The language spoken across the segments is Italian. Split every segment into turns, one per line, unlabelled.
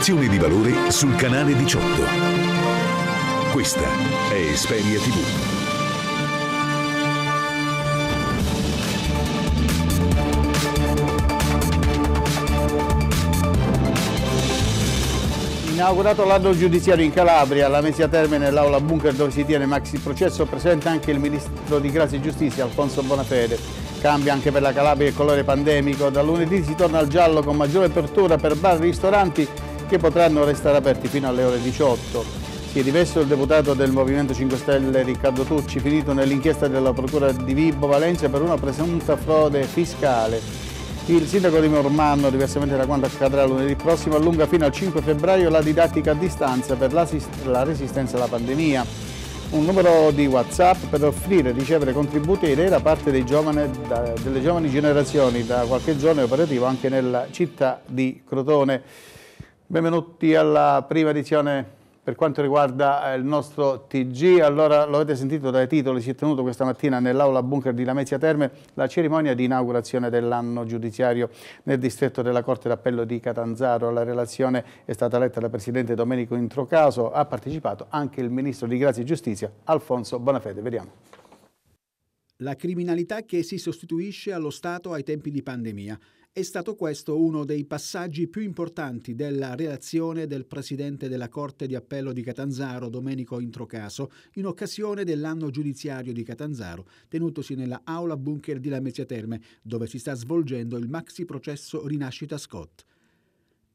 Informazioni di valore sul canale 18. Questa è Esperia TV.
Inaugurato l'anno giudiziario in Calabria, alla messa a termine l'aula bunker dove si tiene maxi processo presenta anche il ministro di Grazia e Giustizia Alfonso Bonafede. Cambia anche per la Calabria il colore pandemico, da lunedì si torna al giallo con maggiore apertura per bar, e ristoranti che potranno restare aperti fino alle ore 18. Si è dimesso il deputato del Movimento 5 Stelle Riccardo Tucci, finito nell'inchiesta della Procura di Vibo Valencia per una presunta frode fiscale. Il sindaco di Mormanno, diversamente da quanto accadrà lunedì prossimo, allunga fino al 5 febbraio la didattica a distanza per la resistenza alla pandemia. Un numero di WhatsApp per offrire e ricevere contributi ed è da parte giovani, delle giovani generazioni, da qualche giorno è operativo anche nella città di Crotone. Benvenuti alla prima edizione per quanto riguarda eh, il nostro TG. Allora, lo avete sentito dai titoli, si è tenuto questa mattina nell'aula bunker di Lamezia Terme la cerimonia di inaugurazione dell'anno giudiziario nel distretto della Corte d'Appello di Catanzaro. La relazione è stata letta dal Presidente Domenico Introcaso, ha partecipato anche il Ministro di Grazia e Giustizia Alfonso Bonafede. Vediamo la criminalità che si sostituisce allo Stato ai tempi di pandemia. È stato questo uno dei passaggi più importanti della relazione del presidente della Corte di Appello di Catanzaro, Domenico Introcaso, in occasione dell'anno giudiziario di Catanzaro, tenutosi nella aula bunker di Lamezia Terme, dove si sta svolgendo il maxi processo Rinascita Scott.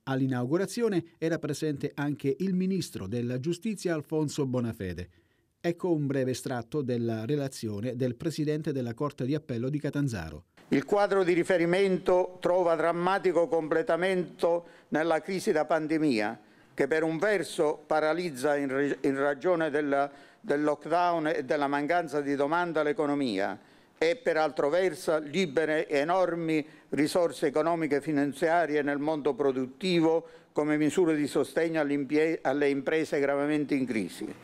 All'inaugurazione era presente anche il ministro della Giustizia Alfonso Bonafede. Ecco un breve estratto della relazione del Presidente della Corte di Appello di Catanzaro.
Il quadro di riferimento trova drammatico completamento nella crisi da pandemia, che per un verso paralizza in, ragione della, del lockdown e della mancanza di domanda l'economia e per altro verso libere enormi risorse economiche e finanziarie nel mondo produttivo come misure di sostegno alle imprese gravemente in crisi.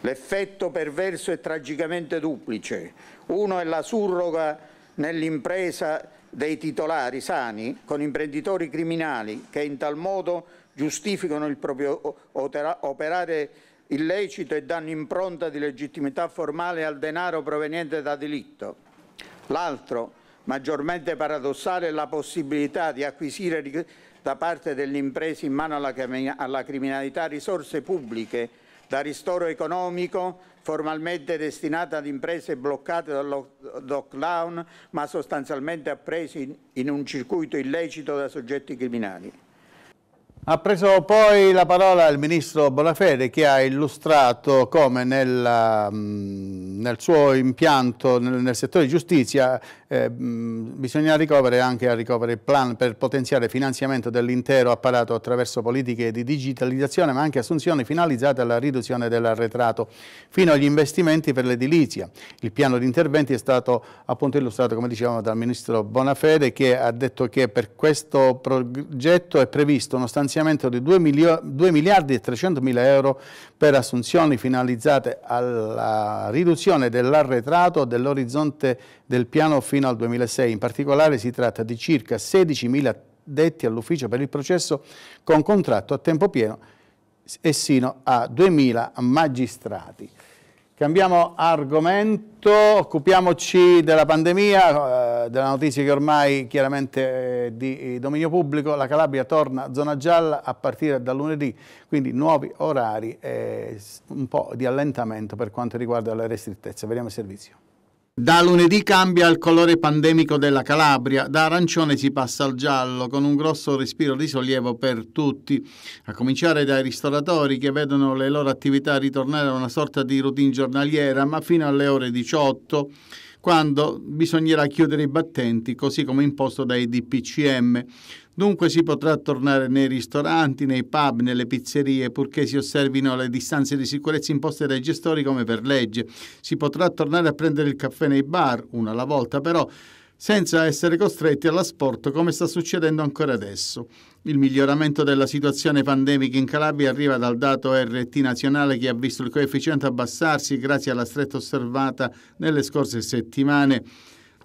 L'effetto perverso è tragicamente duplice. Uno è la surroga nell'impresa dei titolari sani con imprenditori criminali che in tal modo giustificano il proprio operare illecito e danno impronta di legittimità formale al denaro proveniente da delitto. L'altro, maggiormente paradossale, è la possibilità di acquisire da parte delle imprese in mano alla criminalità risorse pubbliche da ristoro economico formalmente destinata ad imprese bloccate dal lockdown ma sostanzialmente appresi in un circuito illecito da soggetti criminali.
Ha preso poi la parola il Ministro Bonafede che ha illustrato come nel, nel suo impianto nel, nel settore giustizia eh, bisognerà ricorrere anche al recovery plan per potenziare il finanziamento dell'intero apparato attraverso politiche di digitalizzazione ma anche assunzioni finalizzate alla riduzione dell'arretrato fino agli investimenti per l'edilizia. Il piano di interventi è stato appunto illustrato come dicevamo dal Ministro Bonafede che ha detto che per questo progetto è previsto uno stanziamento di 2, 2 miliardi e 300 mila euro per assunzioni finalizzate alla riduzione dell'arretrato dell'orizzonte del piano fino al 2006. In particolare si tratta di circa 16.000 addetti all'ufficio per il processo con contratto a tempo pieno e sino a 2.000 magistrati. Cambiamo argomento, occupiamoci della pandemia, eh, della notizia che ormai chiaramente è di dominio pubblico, la Calabria torna zona gialla a partire da lunedì, quindi nuovi orari e un po' di allentamento per quanto riguarda le restrittezze. Vediamo il servizio. Da lunedì cambia il colore pandemico della Calabria, da arancione si passa al giallo, con un grosso respiro di sollievo per tutti, a cominciare dai ristoratori che vedono le loro attività ritornare a una sorta di routine giornaliera, ma fino alle ore 18, quando bisognerà chiudere i battenti, così come imposto dai DPCM. Dunque si potrà tornare nei ristoranti, nei pub, nelle pizzerie, purché si osservino le distanze di sicurezza imposte dai gestori come per legge. Si potrà tornare a prendere il caffè nei bar, una alla volta però, senza essere costretti all'asporto come sta succedendo ancora adesso. Il miglioramento della situazione pandemica in Calabria arriva dal dato RT nazionale che ha visto il coefficiente abbassarsi grazie alla stretta osservata nelle scorse settimane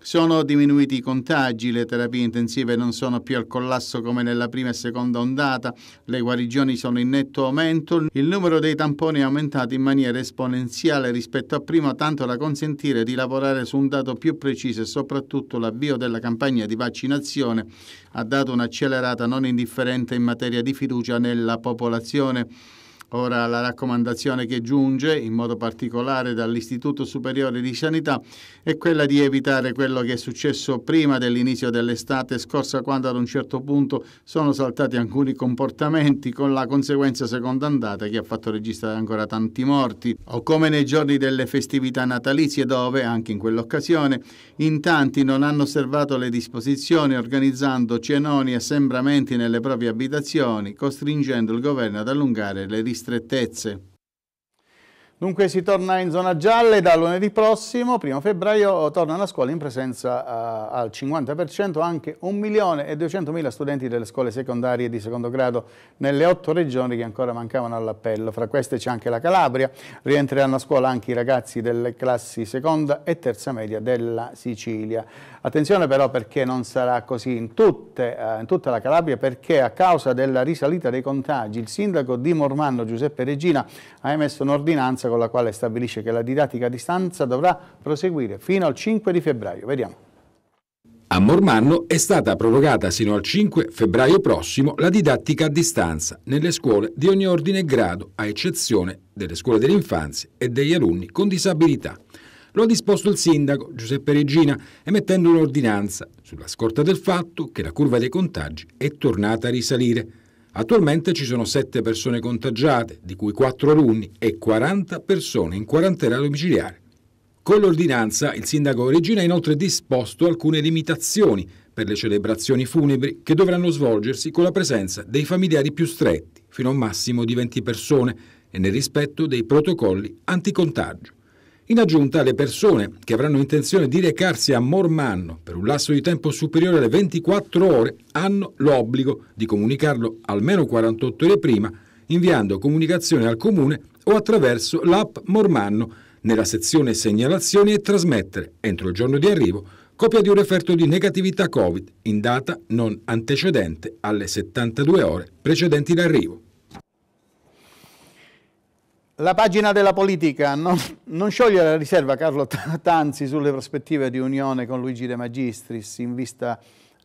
sono diminuiti i contagi, le terapie intensive non sono più al collasso come nella prima e seconda ondata, le guarigioni sono in netto aumento, il numero dei tamponi è aumentato in maniera esponenziale rispetto a prima, tanto da consentire di lavorare su un dato più preciso e soprattutto l'avvio della campagna di vaccinazione ha dato un'accelerata non indifferente in materia di fiducia nella popolazione. Ora la raccomandazione che giunge, in modo particolare dall'Istituto Superiore di Sanità, è quella di evitare quello che è successo prima dell'inizio dell'estate scorsa, quando ad un certo punto sono saltati alcuni comportamenti con la conseguenza seconda andata che ha fatto registrare ancora tanti morti, o come nei giorni delle festività natalizie dove, anche in quell'occasione, in tanti non hanno osservato le disposizioni organizzando cenoni e assembramenti nelle proprie abitazioni, costringendo il governo ad allungare le risorse ristrettezze. Dunque si torna in zona gialla e da lunedì prossimo, primo febbraio, torna la scuola in presenza uh, al 50% anche 1.200.000 studenti delle scuole secondarie di secondo grado nelle otto regioni che ancora mancavano all'appello. Fra queste c'è anche la Calabria, rientreranno a scuola anche i ragazzi delle classi seconda e terza media della Sicilia. Attenzione però perché non sarà così in, tutte, uh, in tutta la Calabria perché a causa della risalita dei contagi il sindaco di Mormanno Giuseppe Regina ha emesso un'ordinanza con la quale stabilisce che la didattica a distanza dovrà proseguire fino al 5 di febbraio. Vediamo.
A Mormanno è stata prorogata sino al 5 febbraio prossimo la didattica a distanza nelle scuole di ogni ordine e grado, a eccezione delle scuole dell'infanzia e degli alunni con disabilità. Lo ha disposto il sindaco Giuseppe Regina emettendo un'ordinanza sulla scorta del fatto che la curva dei contagi è tornata a risalire. Attualmente ci sono 7 persone contagiate, di cui 4 alunni e 40 persone in quarantena domiciliare. Con l'ordinanza il sindaco Regina ha inoltre disposto alcune limitazioni per le celebrazioni funebri che dovranno svolgersi con la presenza dei familiari più stretti, fino a un massimo di 20 persone, e nel rispetto dei protocolli anticontagio. In aggiunta, le persone che avranno intenzione di recarsi a Mormanno per un lasso di tempo superiore alle 24 ore hanno l'obbligo di comunicarlo almeno 48 ore prima inviando comunicazione al comune o attraverso l'app Mormanno nella sezione segnalazioni e trasmettere entro il giorno di arrivo copia di un referto di negatività Covid in data non antecedente alle 72 ore precedenti l'arrivo.
La pagina della politica non, non, scioglie la riserva Carlo Tanzi sulle prospettive di unione con Luigi De Magistris in, vista,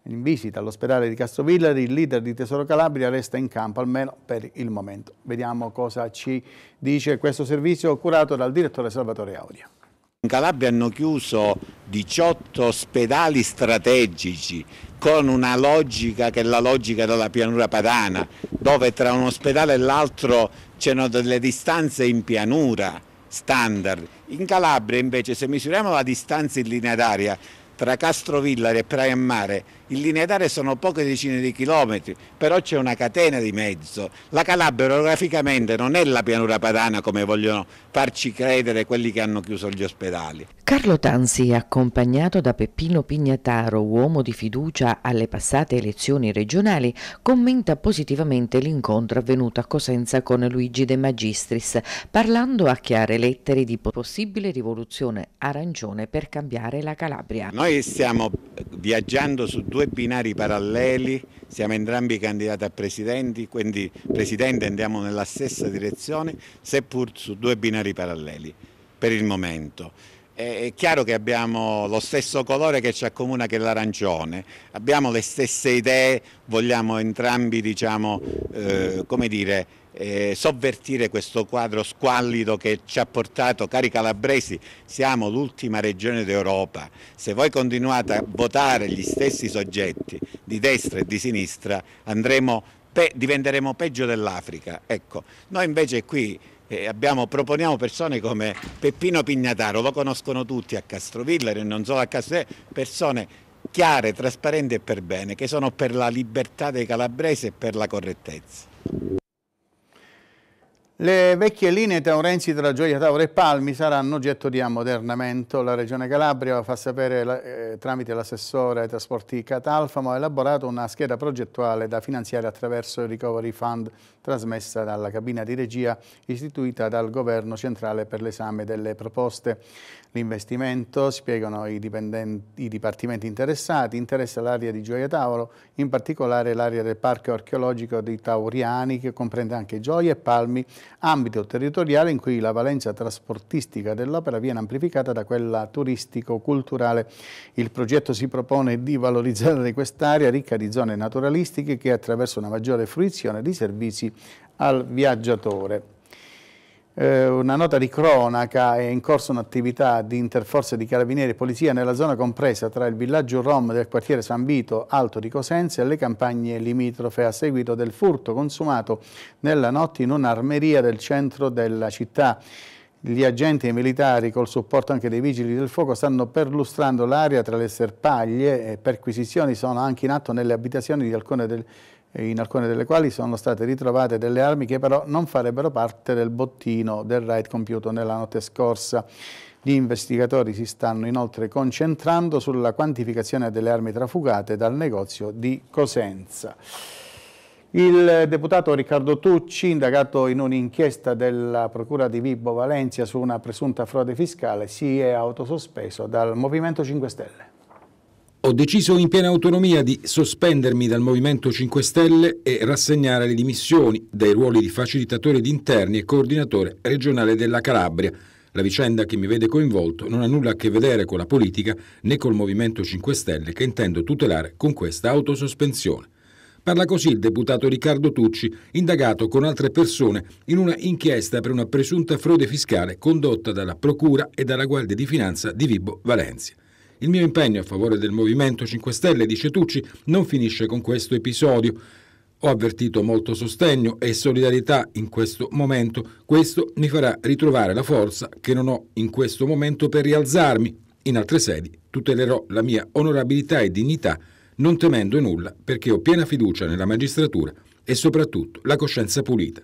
in visita all'ospedale di Castrovillari, il leader di Tesoro Calabria resta in campo almeno per il momento. Vediamo cosa ci dice questo servizio curato dal direttore Salvatore Audio.
In Calabria hanno chiuso 18 ospedali strategici con una logica che è la logica della pianura padana, dove tra un ospedale e l'altro c'erano delle distanze in pianura standard. In Calabria invece se misuriamo la distanza in linea d'aria tra Castrovillari e Praia Mare in linea d'aria sono poche decine di chilometri, però c'è una catena di mezzo. La Calabria orograficamente non è la pianura padana come vogliono farci credere quelli che hanno chiuso gli ospedali.
Carlo Tanzi, accompagnato da Peppino Pignataro, uomo di fiducia alle passate elezioni regionali, commenta positivamente l'incontro avvenuto a Cosenza con Luigi De Magistris, parlando a chiare lettere di possibile rivoluzione arancione per cambiare la Calabria.
Noi stiamo viaggiando su due due binari paralleli, siamo entrambi candidati a presidenti, quindi presidente andiamo nella stessa direzione, seppur su due binari paralleli per il momento. È chiaro che abbiamo lo stesso colore che ci accomuna che l'arancione, abbiamo le stesse idee, vogliamo entrambi diciamo, eh, come dire, eh, sovvertire questo quadro squallido che ci ha portato, cari calabresi, siamo l'ultima regione d'Europa. Se voi continuate a votare gli stessi soggetti di destra e di sinistra andremo, pe diventeremo peggio dell'Africa. Ecco, noi invece qui eh, Abbiamo, proponiamo persone come Peppino Pignataro, lo conoscono tutti a Castrovilla e non solo a Castrovilla, persone chiare, trasparenti e per bene, che sono per la libertà dei calabresi e per la correttezza.
Le vecchie linee taurensi tra Gioia Tauro e Palmi saranno oggetto di ammodernamento. La Regione Calabria fa sapere eh, tramite l'assessore ai trasporti Catalfamo ha elaborato una scheda progettuale da finanziare attraverso il Recovery Fund trasmessa dalla cabina di regia istituita dal Governo centrale per l'esame delle proposte l'investimento, spiegano i, i, dipartimenti interessati, interessa l'area di Gioia Tavolo, in particolare l'area del Parco Archeologico dei Tauriani che comprende anche Gioia e Palmi, ambito territoriale in cui la valenza trasportistica dell'opera viene amplificata da quella turistico-culturale. Il progetto si propone di valorizzare quest'area ricca di zone naturalistiche che attraverso una maggiore fruizione di servizi al viaggiatore eh, una nota di cronaca, è in corso un'attività di interforze di carabinieri e polizia nella zona compresa tra il villaggio Rom del quartiere San Vito, Alto di Cosenza e le campagne limitrofe a seguito del furto consumato nella notte in un'armeria del centro della città. Gli agenti militari, col supporto anche dei vigili del fuoco, stanno perlustrando l'area tra le serpaglie e perquisizioni sono anche in atto nelle abitazioni di alcune delle in alcune delle quali sono state ritrovate delle armi che però non farebbero parte del bottino del raid compiuto nella notte scorsa. Gli investigatori si stanno inoltre concentrando sulla quantificazione delle armi trafugate dal negozio di Cosenza. Il deputato Riccardo Tucci, indagato in un'inchiesta della Procura di Vibo Valencia su una presunta frode fiscale, si è autosospeso dal Movimento 5 Stelle.
Ho deciso in piena autonomia di sospendermi dal Movimento 5 Stelle e rassegnare le dimissioni dai ruoli di facilitatore di interni e coordinatore regionale della Calabria. La vicenda che mi vede coinvolto non ha nulla a che vedere con la politica né col Movimento 5 Stelle che intendo tutelare con questa autosospensione. Parla così il deputato Riccardo Tucci, indagato con altre persone in una inchiesta per una presunta frode fiscale condotta dalla Procura e dalla Guardia di Finanza di Vibo Valencia. Il mio impegno a favore del Movimento 5 Stelle, dice Tucci, non finisce con questo episodio. Ho avvertito molto sostegno e solidarietà in questo momento. Questo mi farà ritrovare la forza che non ho in questo momento per rialzarmi. In altre sedi tutelerò la mia onorabilità e dignità, non temendo nulla perché ho piena fiducia nella magistratura e soprattutto la coscienza pulita.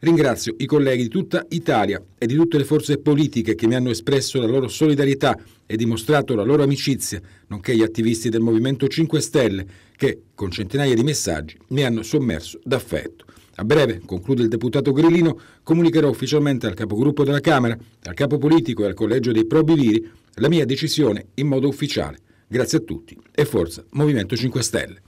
Ringrazio i colleghi di tutta Italia e di tutte le forze politiche che mi hanno espresso la loro solidarietà e dimostrato la loro amicizia, nonché gli attivisti del Movimento 5 Stelle che, con centinaia di messaggi, mi hanno sommerso d'affetto. A breve, conclude il deputato Grillino, comunicherò ufficialmente al capogruppo della Camera, al capo politico e al collegio dei probiviri la mia decisione in modo ufficiale. Grazie a tutti e forza Movimento 5 Stelle.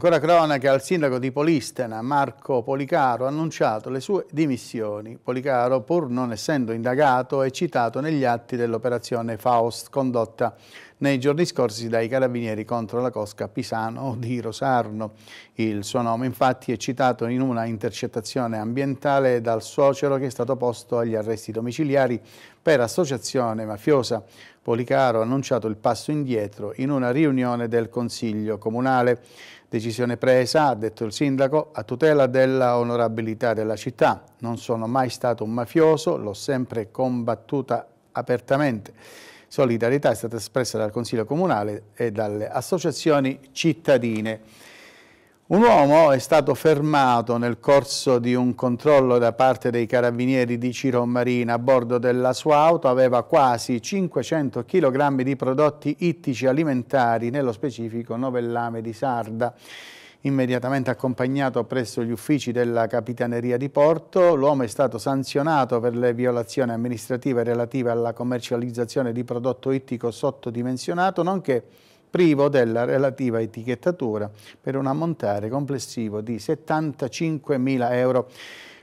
Ancora cronaca al sindaco di Polistena, Marco Policaro, ha annunciato le sue dimissioni. Policaro, pur non essendo indagato, è citato negli atti dell'operazione Faust condotta nei giorni scorsi dai carabinieri contro la cosca Pisano di Rosarno. Il suo nome infatti è citato in una intercettazione ambientale dal suocero che è stato posto agli arresti domiciliari per associazione mafiosa. Policaro ha annunciato il passo indietro in una riunione del Consiglio Comunale. Decisione presa, ha detto il sindaco, a tutela della onorabilità della città. Non sono mai stato un mafioso, l'ho sempre combattuta apertamente. Solidarietà è stata espressa dal Consiglio Comunale e dalle associazioni cittadine. Un uomo è stato fermato nel corso di un controllo da parte dei carabinieri di Ciro Marina. A bordo della sua auto aveva quasi 500 kg di prodotti ittici alimentari, nello specifico novellame di sarda. Immediatamente accompagnato presso gli uffici della Capitaneria di Porto, l'uomo è stato sanzionato per le violazioni amministrative relative alla commercializzazione di prodotto ittico sottodimensionato, nonché privo della relativa etichettatura per un ammontare complessivo di 75.000 euro.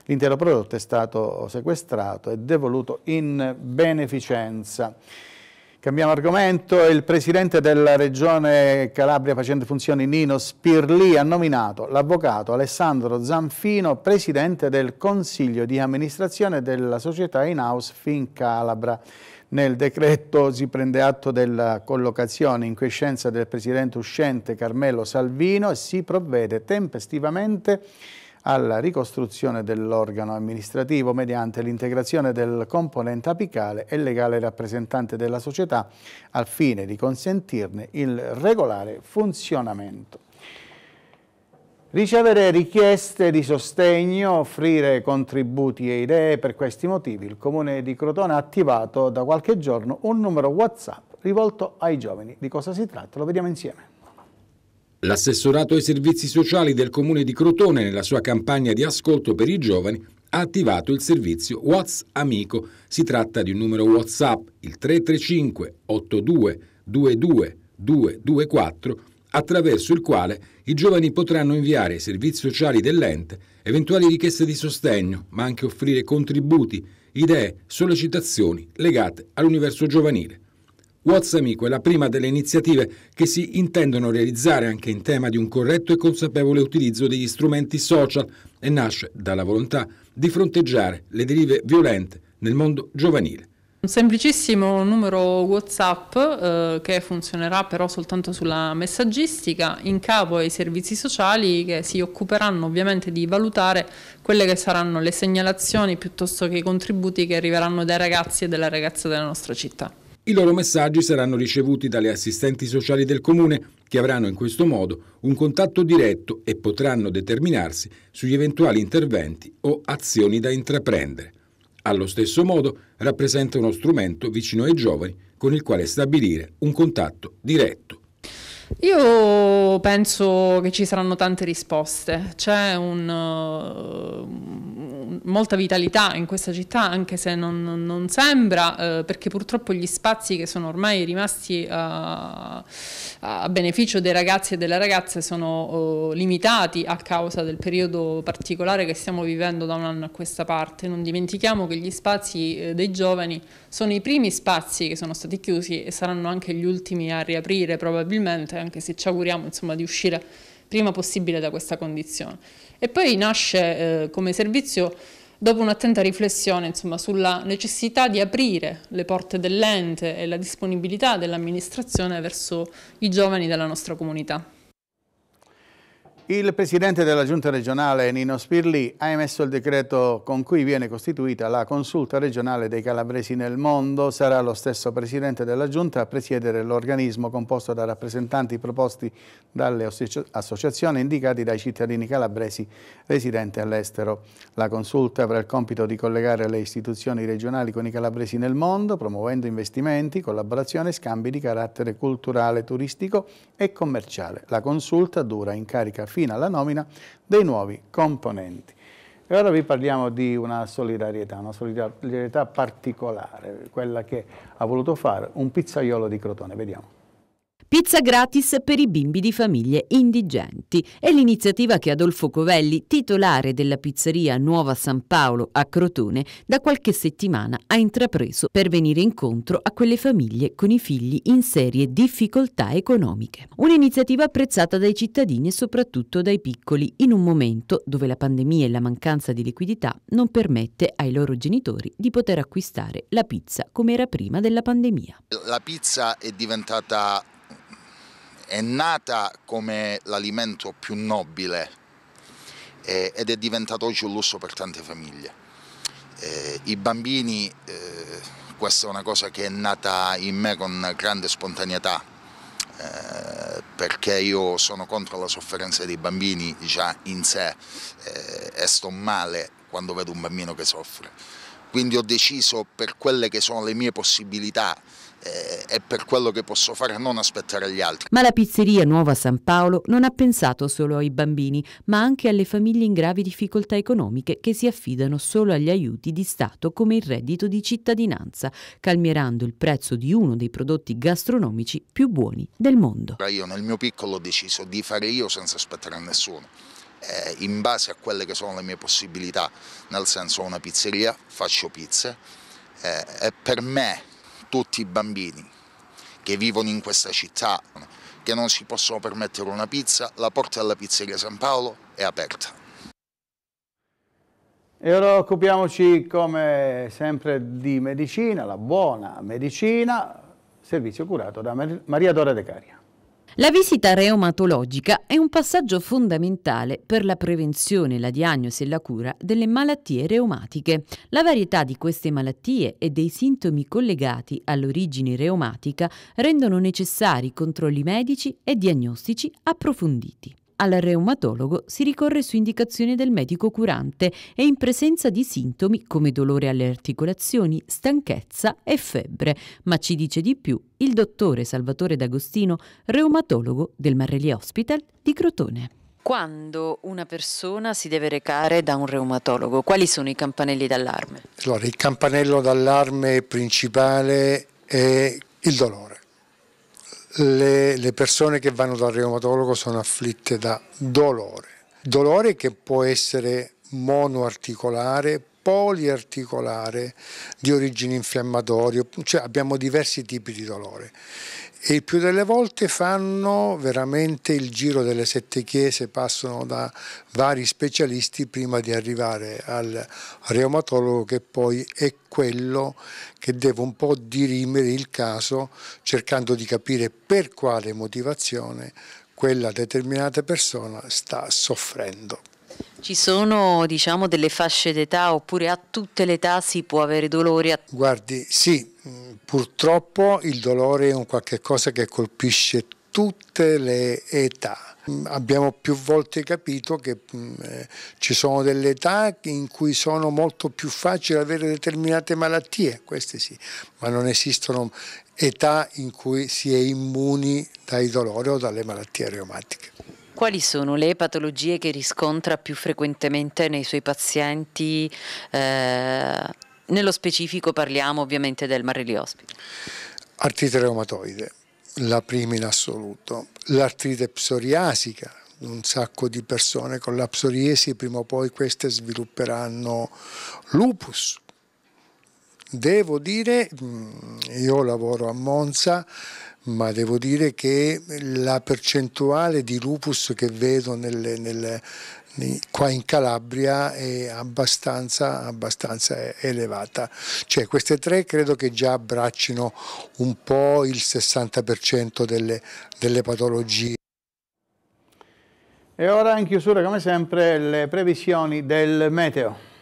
L'intero prodotto è stato sequestrato e devoluto in beneficenza. Cambiamo argomento, il presidente della regione Calabria facente funzioni Nino Spirli ha nominato l'avvocato Alessandro Zanfino presidente del consiglio di amministrazione della società in house Fin Calabra. Nel decreto si prende atto della collocazione in quiescenza del presidente uscente Carmelo Salvino e si provvede tempestivamente alla ricostruzione dell'organo amministrativo mediante l'integrazione del componente apicale e legale rappresentante della società al fine di consentirne il regolare funzionamento ricevere richieste di sostegno, offrire contributi e idee. Per questi motivi il Comune di Crotone ha attivato da qualche giorno un numero WhatsApp rivolto ai giovani. Di cosa si tratta? Lo vediamo insieme.
L'assessorato ai servizi sociali del Comune di Crotone nella sua campagna di ascolto per i giovani ha attivato il servizio Whats Amico. Si tratta di un numero WhatsApp, il 335 82 22 224 attraverso il quale i giovani potranno inviare ai servizi sociali dell'ente eventuali richieste di sostegno, ma anche offrire contributi, idee, sollecitazioni legate all'universo giovanile. What's Amico è la prima delle iniziative che si intendono realizzare anche in tema di un corretto e consapevole utilizzo degli strumenti social e nasce dalla volontà di fronteggiare le derive violente nel mondo giovanile.
Un semplicissimo numero WhatsApp eh, che funzionerà però soltanto sulla messaggistica in capo ai servizi sociali che si occuperanno ovviamente di valutare quelle che saranno le segnalazioni piuttosto che i contributi che arriveranno dai ragazzi e dalle ragazze della nostra città.
I loro messaggi saranno ricevuti dalle assistenti sociali del comune che avranno in questo modo un contatto diretto e potranno determinarsi sugli eventuali interventi o azioni da intraprendere. Allo stesso modo rappresenta uno strumento vicino ai giovani con il quale stabilire un contatto diretto.
Io penso che ci saranno tante risposte, c'è un, uh, molta vitalità in questa città, anche se non, non sembra, eh, perché purtroppo gli spazi che sono ormai rimasti eh, a, a beneficio dei ragazzi e delle ragazze sono eh, limitati a causa del periodo particolare che stiamo vivendo da un anno a questa parte. Non dimentichiamo che gli spazi eh, dei giovani sono i primi spazi che sono stati chiusi e saranno anche gli ultimi a riaprire probabilmente, anche se ci auguriamo insomma, di uscire prima possibile da questa condizione. E poi nasce eh, come servizio dopo un'attenta riflessione insomma, sulla necessità di aprire le porte dell'ente e la disponibilità dell'amministrazione verso i giovani della nostra comunità.
Il presidente della giunta regionale Nino Spirli ha emesso il decreto con cui viene costituita la consulta regionale dei calabresi nel mondo. Sarà lo stesso presidente della giunta a presiedere l'organismo composto da rappresentanti proposti dalle associazioni indicati dai cittadini calabresi residenti all'estero. La consulta avrà il compito di collegare le istituzioni regionali con i calabresi nel mondo, promuovendo investimenti, collaborazione e scambi di carattere culturale, turistico e commerciale. La consulta dura in carica fino fino alla nomina dei nuovi componenti. E ora vi parliamo di una solidarietà, una solidarietà particolare, quella che ha
voluto fare un pizzaiolo di Crotone. Vediamo. Pizza gratis per i bimbi di famiglie indigenti è l'iniziativa che Adolfo Covelli, titolare della pizzeria Nuova San Paolo a Crotone, da qualche settimana ha intrapreso per venire incontro a quelle famiglie con i figli in serie difficoltà economiche. Un'iniziativa apprezzata dai cittadini e soprattutto dai piccoli in un momento dove la pandemia e la mancanza di liquidità non permette ai loro genitori di poter acquistare la pizza come era prima della pandemia.
La pizza è diventata è nata come l'alimento più nobile eh, ed è diventato oggi un lusso per tante famiglie. Eh, I bambini, eh, questa è una cosa che è nata in me con grande spontaneità, eh, perché io sono contro la sofferenza dei bambini già in sé eh, e sto male quando vedo un bambino che soffre quindi ho deciso per quelle che sono le mie possibilità eh, e per quello che posso fare non aspettare gli altri.
Ma la pizzeria Nuova San Paolo non ha pensato solo ai bambini, ma anche alle famiglie in gravi difficoltà economiche che si affidano solo agli aiuti di Stato come il reddito di cittadinanza, calmierando il prezzo di uno dei prodotti gastronomici più buoni del mondo.
Io nel mio piccolo ho deciso di fare io senza aspettare a nessuno eh, in base a quelle che sono le mie possibilità, nel senso ho una pizzeria, faccio pizze eh, e per me tutti i bambini che vivono in questa città, che non si possono permettere una pizza, la porta alla pizzeria San Paolo è aperta.
E ora occupiamoci come sempre di medicina, la buona medicina, servizio curato da Maria Dora De Caria.
La visita reumatologica è un passaggio fondamentale per la prevenzione, la diagnosi e la cura delle malattie reumatiche. La varietà di queste malattie e dei sintomi collegati all'origine reumatica rendono necessari controlli medici e diagnostici approfonditi. Al reumatologo si ricorre su indicazione del medico curante e in presenza di sintomi come dolore alle articolazioni, stanchezza e febbre, ma ci dice di più il dottore Salvatore D'Agostino, reumatologo del Marrelli Hospital di Crotone. Quando una persona si deve recare da un reumatologo, quali sono i campanelli d'allarme?
Allora, il campanello d'allarme principale è il dolore le, le persone che vanno dal reumatologo sono afflitte da dolore, dolore che può essere monoarticolare, poliarticolare di origine infiammatoria, cioè abbiamo diversi tipi di dolore e il più delle volte fanno veramente il giro delle sette chiese, passano da vari specialisti prima di arrivare al reumatologo che poi è quello che deve un po' dirimere il caso cercando di capire per quale motivazione quella determinata persona sta soffrendo.
Ci sono diciamo, delle fasce d'età oppure a tutte le età si può avere dolori?
Guardi, sì, purtroppo il dolore è un qualche cosa che colpisce tutte le età. Abbiamo più volte capito che mm, eh, ci sono delle età in cui sono molto più facili avere determinate malattie, queste sì, ma non esistono età in cui si è immuni dai dolori o dalle malattie reumatiche.
Quali sono le patologie che riscontra più frequentemente nei suoi pazienti? Eh, nello specifico parliamo ovviamente del marelli ospite.
Artrite reumatoide, la prima in assoluto. L'artrite psoriasica, un sacco di persone con la psoriasi, prima o poi queste svilupperanno lupus. Devo dire, mm, io lavoro a Monza, ma devo dire che la percentuale di lupus che vedo nel, nel, qua in Calabria è abbastanza, abbastanza, elevata. Cioè queste tre credo che già abbraccino un po' il 60% delle, delle patologie.
E ora in chiusura come sempre le previsioni del meteo.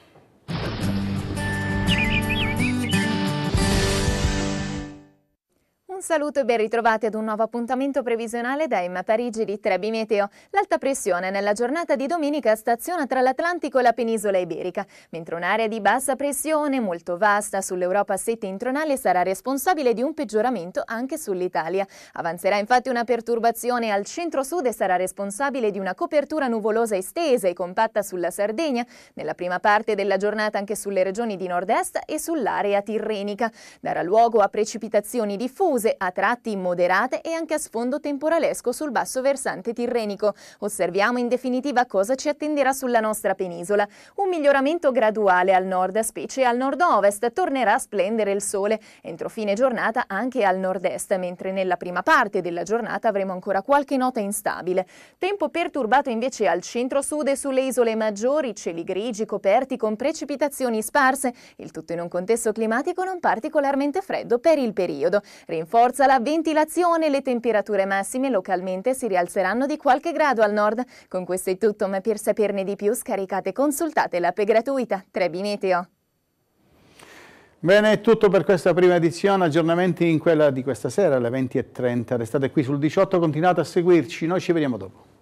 saluto e ben ritrovati ad un nuovo appuntamento previsionale da Emma Parigi di Trebi Meteo. L'alta pressione nella giornata di domenica staziona tra l'Atlantico e la penisola iberica, mentre un'area di bassa pressione molto vasta sull'Europa settentrionale sarà responsabile di un peggioramento anche sull'Italia. Avanzerà infatti una perturbazione al centro-sud e sarà responsabile di una copertura nuvolosa estesa e compatta sulla Sardegna, nella prima parte della giornata anche sulle regioni di nord-est e sull'area tirrenica. Darà luogo a precipitazioni diffuse a tratti moderate e anche a sfondo temporalesco sul basso versante tirrenico. Osserviamo in definitiva cosa ci attenderà sulla nostra penisola. Un miglioramento graduale al nord, specie al nord-ovest, tornerà a splendere il sole. Entro fine giornata anche al nord-est, mentre nella prima parte della giornata avremo ancora qualche nota instabile. Tempo perturbato invece al centro-sud e sulle isole maggiori, cieli grigi coperti con precipitazioni sparse, il tutto in un contesto climatico non particolarmente freddo per il periodo. Rinforzo Forza la ventilazione, le temperature massime localmente si rialzeranno di qualche grado al nord. Con questo è tutto, ma per saperne di più scaricate e consultate l'app gratuita Trebi Meteo. Oh.
Bene, è tutto per questa prima edizione, aggiornamenti in quella di questa sera alle 20.30. Restate qui sul 18, continuate a seguirci, noi ci vediamo dopo.